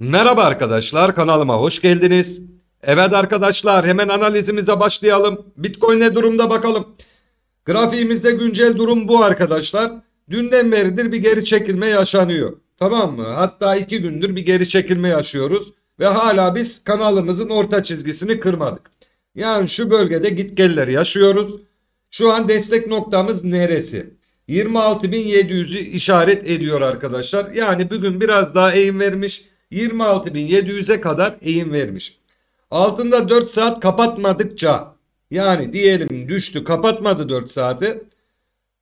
Merhaba arkadaşlar kanalıma hoş geldiniz. Evet arkadaşlar hemen analizimize başlayalım. Bitcoin ne durumda bakalım. Grafiğimizde güncel durum bu arkadaşlar. Dünden beridir bir geri çekilme yaşanıyor. Tamam mı? Hatta iki gündür bir geri çekilme yaşıyoruz. Ve hala biz kanalımızın orta çizgisini kırmadık. Yani şu bölgede gitgeller yaşıyoruz. Şu an destek noktamız neresi? 26.700'ü işaret ediyor arkadaşlar. Yani bugün biraz daha eğim vermiş 26.700'e kadar eğim vermiş. Altında 4 saat kapatmadıkça yani diyelim düştü kapatmadı 4 saati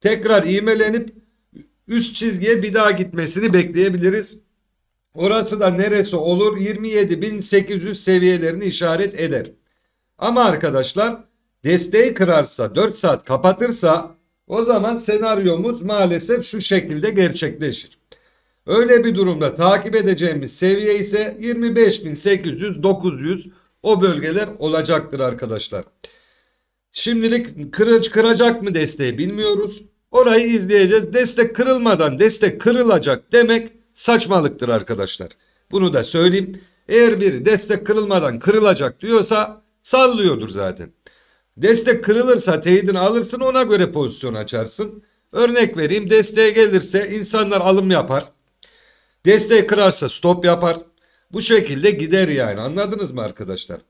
tekrar iğmelenip üst çizgiye bir daha gitmesini bekleyebiliriz. Orası da neresi olur 27.800 seviyelerini işaret eder. Ama arkadaşlar desteği kırarsa 4 saat kapatırsa o zaman senaryomuz maalesef şu şekilde gerçekleşir. Öyle bir durumda takip edeceğimiz seviye ise 25.800-900 o bölgeler olacaktır arkadaşlar. Şimdilik kırıç kıracak mı desteği bilmiyoruz. Orayı izleyeceğiz. Destek kırılmadan destek kırılacak demek saçmalıktır arkadaşlar. Bunu da söyleyeyim. Eğer bir destek kırılmadan kırılacak diyorsa sallıyordur zaten. Destek kırılırsa teyidini alırsın ona göre pozisyon açarsın. Örnek vereyim desteğe gelirse insanlar alım yapar. Desteği kırarsa stop yapar. Bu şekilde gider yani anladınız mı arkadaşlar?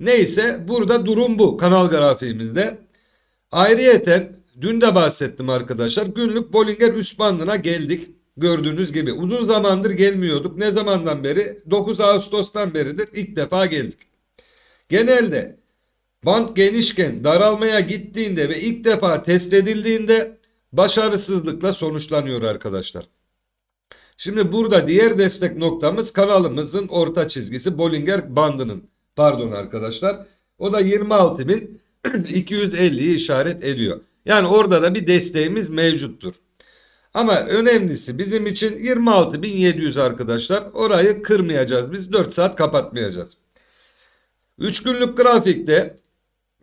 Neyse burada durum bu kanal grafiğimizde. Ayrıyeten dün de bahsettim arkadaşlar günlük Bollinger üst bandına geldik. Gördüğünüz gibi uzun zamandır gelmiyorduk. Ne zamandan beri? 9 Ağustos'tan beridir ilk defa geldik. Genelde band genişken daralmaya gittiğinde ve ilk defa test edildiğinde başarısızlıkla sonuçlanıyor arkadaşlar. Şimdi burada diğer destek noktamız kanalımızın orta çizgisi Bollinger bandının. Pardon arkadaşlar. O da 26.250'yi işaret ediyor. Yani orada da bir desteğimiz mevcuttur. Ama önemlisi bizim için 26.700 arkadaşlar. Orayı kırmayacağız. Biz 4 saat kapatmayacağız. 3 günlük grafikte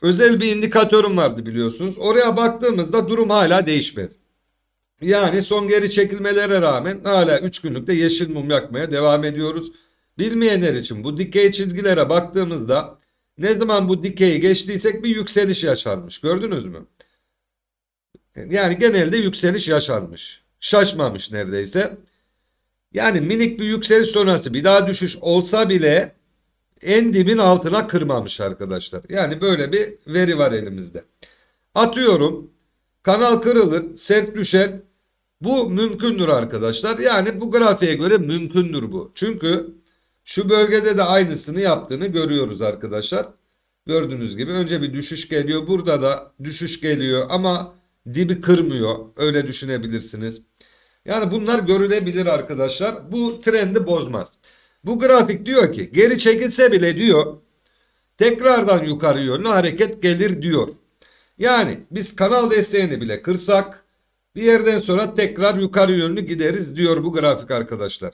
özel bir indikatörüm vardı biliyorsunuz. Oraya baktığımızda durum hala değişmedi. Yani son geri çekilmelere rağmen hala 3 günlükte yeşil mum yakmaya devam ediyoruz. Bilmeyenler için bu dikey çizgilere baktığımızda ne zaman bu dikeyi geçtiysek bir yükseliş yaşanmış. Gördünüz mü? Yani genelde yükseliş yaşanmış. Şaşmamış neredeyse. Yani minik bir yükseliş sonrası bir daha düşüş olsa bile en dibin altına kırmamış arkadaşlar. Yani böyle bir veri var elimizde. Atıyorum Kanal kırılır, sert düşer. Bu mümkündür arkadaşlar. Yani bu grafiğe göre mümkündür bu. Çünkü şu bölgede de aynısını yaptığını görüyoruz arkadaşlar. Gördüğünüz gibi önce bir düşüş geliyor. Burada da düşüş geliyor ama dibi kırmıyor. Öyle düşünebilirsiniz. Yani bunlar görülebilir arkadaşlar. Bu trendi bozmaz. Bu grafik diyor ki geri çekilse bile diyor tekrardan yukarı yönlü hareket gelir diyor. Yani biz kanal desteğini bile kırsak bir yerden sonra tekrar yukarı yönlü gideriz diyor bu grafik arkadaşlar.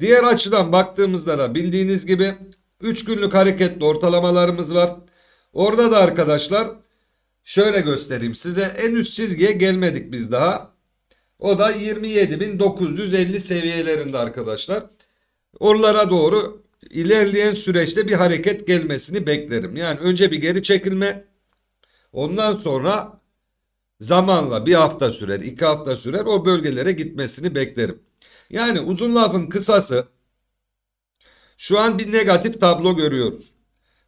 Diğer açıdan baktığımızda da bildiğiniz gibi 3 günlük hareketli ortalamalarımız var. Orada da arkadaşlar şöyle göstereyim size en üst çizgiye gelmedik biz daha. O da 27.950 seviyelerinde arkadaşlar. Oralara doğru ilerleyen süreçte bir hareket gelmesini beklerim. Yani önce bir geri çekilme Ondan sonra zamanla bir hafta sürer, iki hafta sürer o bölgelere gitmesini beklerim. Yani uzun lafın kısası şu an bir negatif tablo görüyoruz.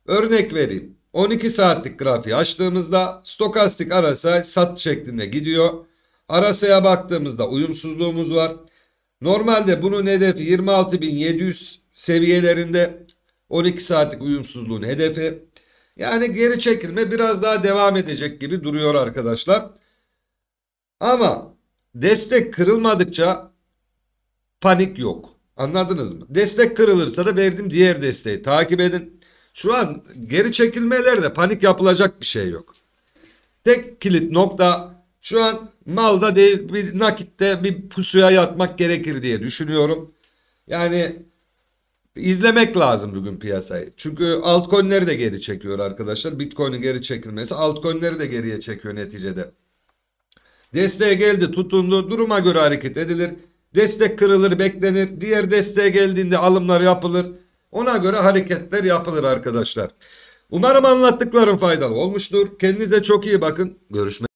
Örnek vereyim. 12 saatlik grafiği açtığımızda stokastik arasay sat şeklinde gidiyor. Arasaya baktığımızda uyumsuzluğumuz var. Normalde bunun hedefi 26.700 seviyelerinde 12 saatlik uyumsuzluğun hedefi. Yani geri çekilme biraz daha devam edecek gibi duruyor arkadaşlar. Ama destek kırılmadıkça panik yok. Anladınız mı? Destek kırılırsa da verdim diğer desteği takip edin. Şu an geri çekilmelerde panik yapılacak bir şey yok. Tek kilit nokta şu an malda değil bir nakitte bir pusuya yatmak gerekir diye düşünüyorum. Yani İzlemek lazım bugün piyasayı. Çünkü altcoin'leri de geri çekiyor arkadaşlar. Bitcoin'in geri çekilmesi altcoin'leri de geriye çekiyor neticede. Desteğe geldi, tutundu. Duruma göre hareket edilir. Destek kırılır, beklenir. Diğer desteğe geldiğinde alımlar yapılır. Ona göre hareketler yapılır arkadaşlar. Umarım anlattıklarım faydalı olmuştur. Kendinize çok iyi bakın. Görüşmek